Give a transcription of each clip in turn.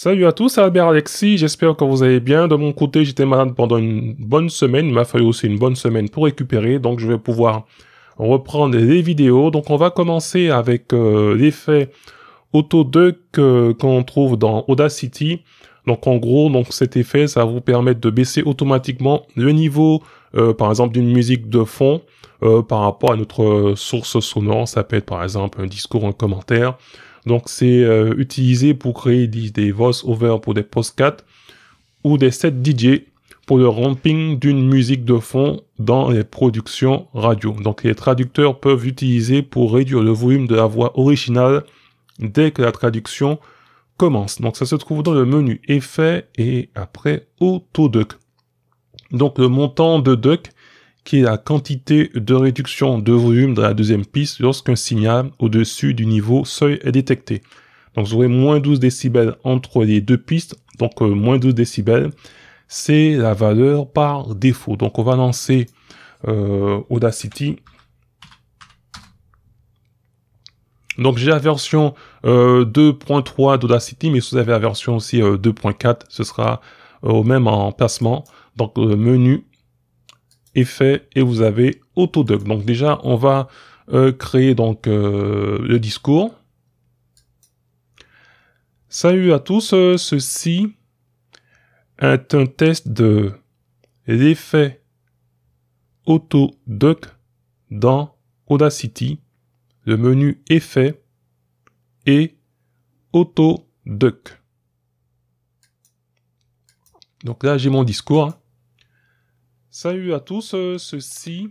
Salut à tous, Albert Alexis, j'espère que vous allez bien. De mon côté, j'étais malade pendant une bonne semaine, il m'a fallu aussi une bonne semaine pour récupérer, donc je vais pouvoir reprendre les vidéos. Donc on va commencer avec euh, l'effet Auto 2 qu'on trouve dans Audacity. Donc en gros, donc cet effet, ça va vous permettre de baisser automatiquement le niveau, euh, par exemple, d'une musique de fond euh, par rapport à notre source sonore. Ça peut être par exemple un discours, un commentaire. Donc c'est euh, utilisé pour créer des, des voice-over pour des podcasts ou des sets DJ pour le ramping d'une musique de fond dans les productions radio. Donc les traducteurs peuvent l'utiliser pour réduire le volume de la voix originale dès que la traduction commence. Donc ça se trouve dans le menu Effets » et après « Auto-Duck ». Donc le montant de duck qui est la quantité de réduction de volume dans la deuxième piste lorsqu'un signal au-dessus du niveau seuil est détecté. Donc vous aurez moins 12 décibels entre les deux pistes, donc euh, moins 12 décibels, c'est la valeur par défaut. Donc on va lancer euh, Audacity. Donc j'ai la version 2.3 euh, d'Audacity, mais si vous avez la version aussi 2.4, ce sera au même emplacement. Donc menu, et vous avez autodoc. Donc déjà, on va euh, créer donc euh, le discours. Salut à tous, euh, ceci est un test de l'effet autodoc dans Audacity, le menu effet et autodoc. Donc là, j'ai mon discours. Salut à tous, euh, ceci.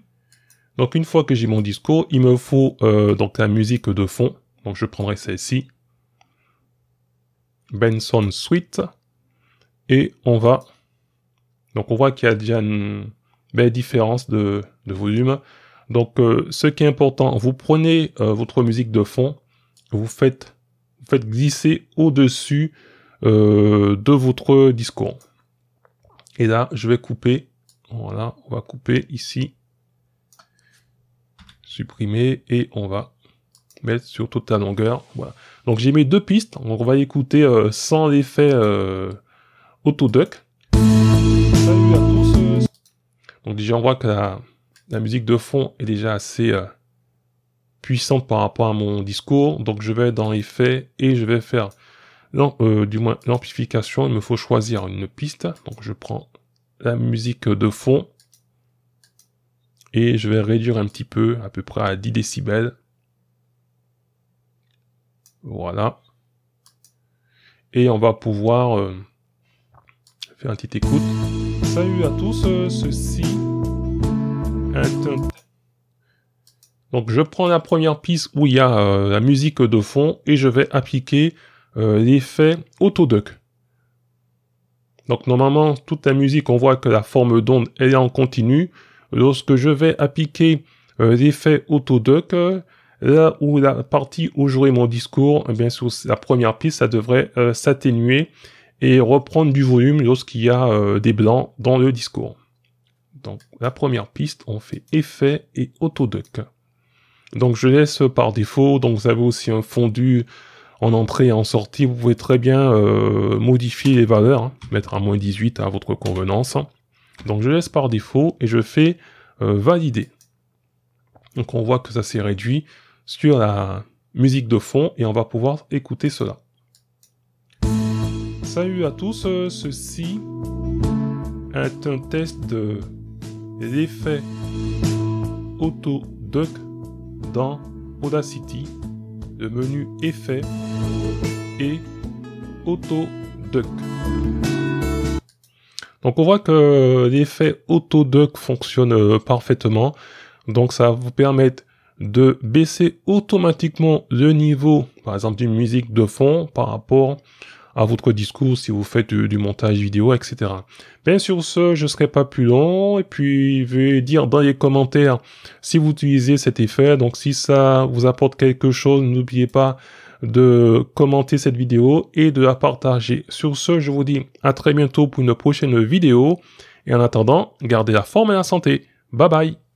Donc une fois que j'ai mon discours, il me faut euh, donc la musique de fond. Donc je prendrai celle-ci. Benson Suite. Et on va... Donc on voit qu'il y a déjà une belle différence de, volume. Donc euh, ce qui est important, vous prenez votre musique de fond, vous faites, vous faites glisser au-dessus de votre discours. Et là, je vais couper voilà, on va couper ici, supprimer, et on va mettre sur toute la longueur. Voilà. Donc j'ai mis deux pistes, on va écouter euh, sans l'effet euh, autoduck. Salut euh. Donc déjà on voit que la, musique de fond est déjà assez euh, puissante par rapport à mon discours. Donc je vais dans effet et je vais faire du moins l'amplification. Il me faut choisir une piste. Donc je prends la musique de fond. Et je vais réduire un petit peu, à peu près à 10 décibels. Voilà. Et on va pouvoir euh, faire un petit écoute. Salut à tous, euh, ceci donc je prends la première piste où il y a euh, la musique de fond et je vais appliquer l'effet autoduck. Donc normalement, toute la musique, on voit que la forme d'onde est en continu. Lorsque je vais appliquer euh, l'effet autoduck, euh, là où la partie où j'aurai mon discours, eh bien sûr, la première piste, ça devrait euh, s'atténuer et reprendre du volume lorsqu'il y a des blancs dans le discours. Donc la première piste, on fait effet et autoduck. Donc je laisse par défaut, donc vous avez aussi un fondu en entrée et en sortie, vous pouvez très bien euh, modifier les valeurs, hein. mettre à moins 18 à votre convenance. Donc je laisse par défaut et je fais euh, valider. Donc on voit que ça s'est réduit sur la musique de fond et on va pouvoir écouter cela. Salut à tous, euh, ceci est un test de l'effet auto-duck dans Audacity de menu effet et Auto Duck. Donc on voit que l'effet Auto Duck fonctionne euh, parfaitement. Donc ça vous permet de baisser automatiquement le niveau, par exemple d'une musique de fond par rapport à votre discours si vous faites du, montage vidéo, etc. Bien sûr ce, je serai pas plus long et puis je vais dire dans les commentaires si vous utilisez cet effet. Donc si ça vous apporte quelque chose, n'oubliez pas de commenter cette vidéo et de la partager. Sur ce, je vous dis à très bientôt pour une prochaine vidéo et en attendant, gardez la forme et la santé. Bye bye